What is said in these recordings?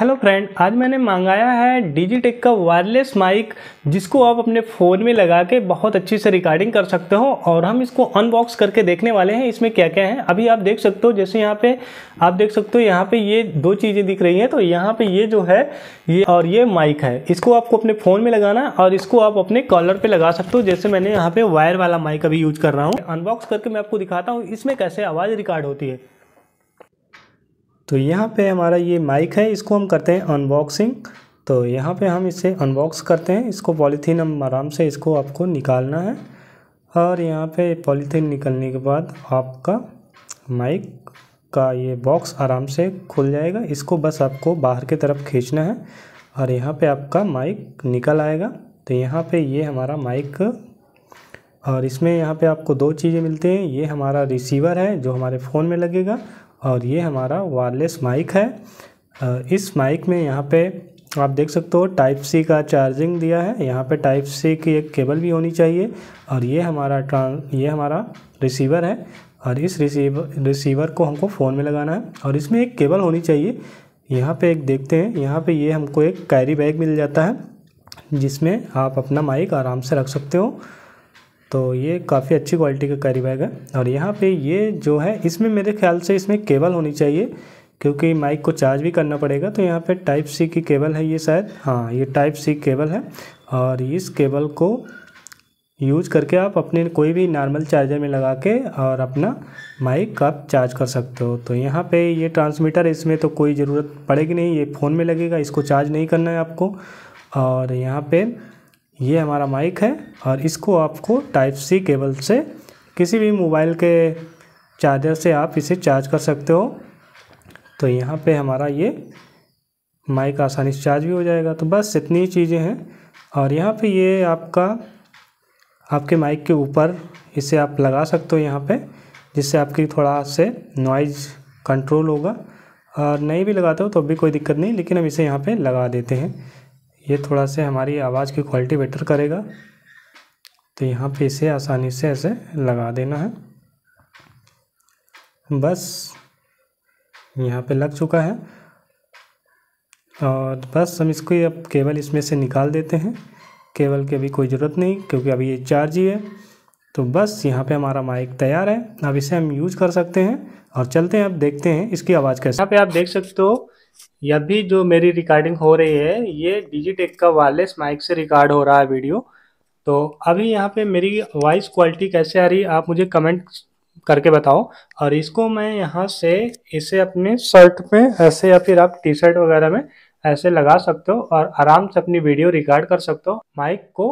hello friend आज मैंने मंगाया है डिजीटेक का वायरलेस माइक जिसको आप अपने फ़ोन में लगा के बहुत अच्छी से रिकॉर्डिंग कर सकते हो और हम इसको अनबॉक्स करके देखने वाले हैं इसमें क्या क्या है अभी आप देख सकते हो जैसे यहाँ पे आप देख सकते हो यहाँ पे ये दो चीज़ें दिख रही हैं तो यहाँ पे ये जो है ये और ये माइक है इसको आपको अपने फ़ोन में लगाना और इसको आप अपने कॉलर पर लगा सकते हो जैसे मैंने यहाँ पर वायर वाला माइक अभी यूज कर रहा हूँ अनबॉक्स करके मैं आपको दिखाता हूँ इसमें कैसे आवाज़ रिकॉर्ड होती है तो यहाँ पे हमारा ये माइक है इसको हम करते हैं अनबॉक्सिंग तो यहाँ पे हम इसे अनबॉक्स करते हैं इसको पॉलीथीन हम आराम से इसको आपको निकालना है और यहाँ पे पॉलीथीन निकलने के बाद आपका माइक का ये बॉक्स आराम से खुल जाएगा इसको बस आपको बाहर की तरफ खींचना है और यहाँ पे आपका माइक निकल आएगा तो यहाँ पे ये हमारा माइक और इसमें यहाँ पे आपको दो चीज़ें मिलती हैं ये हमारा रिसीवर है जो हमारे फ़ोन में लगेगा और ये हमारा वायरलेस माइक है इस माइक में यहाँ पे आप देख सकते हो टाइप सी का चार्जिंग दिया है यहाँ पे टाइप सी की एक केबल भी होनी चाहिए और ये हमारा ट्रां ये हमारा रिसीवर है और इस रिसीवर रिसीवर को हमको फ़ोन में लगाना है और इसमें एक केबल होनी चाहिए यहाँ पे एक देखते हैं यहाँ पे ये हमको एक कैरी बैग मिल जाता है जिसमें आप अपना माइक आराम से रख सकते हो तो ये काफ़ी अच्छी क्वालिटी का कैरी बैग है और यहाँ पे ये जो है इसमें मेरे ख्याल से इसमें केबल होनी चाहिए क्योंकि माइक को चार्ज भी करना पड़ेगा तो यहाँ पे टाइप सी की केबल है ये शायद हाँ ये टाइप सी केबल है और इस केबल को यूज करके आप अपने कोई भी नॉर्मल चार्जर में लगा के और अपना माइक आप चार्ज कर सकते हो तो यहाँ पे ये ट्रांसमीटर इसमें तो कोई ज़रूरत पड़ेगी नहीं ये फ़ोन में लगेगा इसको चार्ज नहीं करना है आपको और यहाँ पे ये हमारा माइक है और इसको आपको टाइप सी केबल से किसी भी मोबाइल के चार्जर से आप इसे चार्ज कर सकते हो तो यहाँ पे हमारा ये माइक आसानी से चार्ज भी हो जाएगा तो बस इतनी चीज़ें हैं और यहाँ पे ये आपका आपके माइक के ऊपर इसे आप लगा सकते हो यहाँ पे जिससे आपकी थोड़ा से नॉइज़ कंट्रोल होगा और नहीं भी लगाते हो तो भी कोई दिक्कत नहीं लेकिन हम इसे यहाँ पर लगा देते हैं ये थोड़ा से हमारी आवाज़ की क्वालिटी बेटर करेगा तो यहाँ पे इसे आसानी से ऐसे लगा देना है बस यहाँ पे लग चुका है और बस हम इसको अब केबल इसमें से निकाल देते हैं केबल की अभी कोई ज़रूरत नहीं क्योंकि अभी ये चार्ज ही है तो बस यहाँ पे हमारा माइक तैयार है अब इसे हम यूज़ कर सकते हैं और चलते हैं अब देखते हैं इसकी आवाज़ कैसे यहाँ पे आप देख सकते हो यह भी जो मेरी रिकॉर्डिंग हो रही है ये डिजिटेक का वायरलेस माइक से रिकॉर्ड हो रहा है वीडियो तो अभी यहाँ पे मेरी वॉइस क्वालिटी कैसे आ रही है आप मुझे कमेंट करके बताओ और इसको मैं यहाँ से इसे अपने शर्ट में ऐसे या फिर आप टी शर्ट वगैरह में ऐसे लगा सकते हो और आराम से अपनी वीडियो रिकॉर्ड कर सकते हो माइक को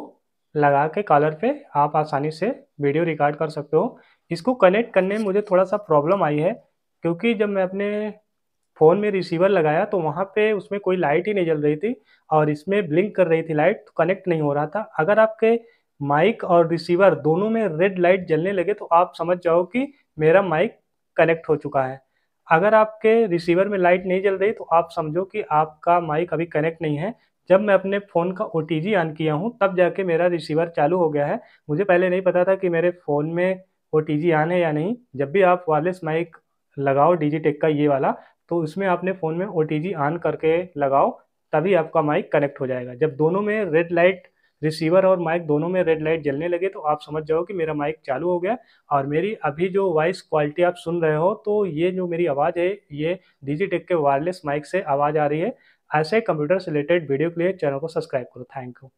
लगा के कॉलर पे आप आसानी से वीडियो रिकॉर्ड कर सकते हो इसको कनेक्ट करने में मुझे थोड़ा सा प्रॉब्लम आई है क्योंकि जब मैं अपने फ़ोन में रिसीवर लगाया तो वहाँ पे उसमें कोई लाइट ही नहीं जल रही थी और इसमें ब्लिंक कर रही थी लाइट तो कनेक्ट नहीं हो रहा था अगर आपके माइक और रिसीवर दोनों में रेड लाइट जलने लगे तो आप समझ जाओ कि मेरा माइक कनेक्ट हो चुका है अगर आपके रिसीवर में लाइट नहीं जल रही तो आप समझो कि आपका माइक अभी कनेक्ट नहीं है जब मैं अपने फ़ोन का ओ ऑन किया हूँ तब जाके मेरा रिसीवर चालू हो गया है मुझे पहले नहीं पता था कि मेरे फ़ोन में ओ ऑन है या नहीं जब भी आप वायरलेस माइक लगाओ टेक का ये वाला तो उसमें आपने फ़ोन में ओ ऑन करके लगाओ तभी आपका माइक कनेक्ट हो जाएगा जब दोनों में रेड लाइट रिसीवर और माइक दोनों में रेड लाइट जलने लगे तो आप समझ जाओ कि मेरा माइक चालू हो गया और मेरी अभी जो वॉइस क्वालिटी आप सुन रहे हो तो ये जो मेरी आवाज़ है ये टेक के वायरलेस माइक से आवाज़ आ रही है ऐसे कंप्यूटर से रिलेटेड वीडियो के लिए चैनल को सब्सक्राइब करो थैंक यू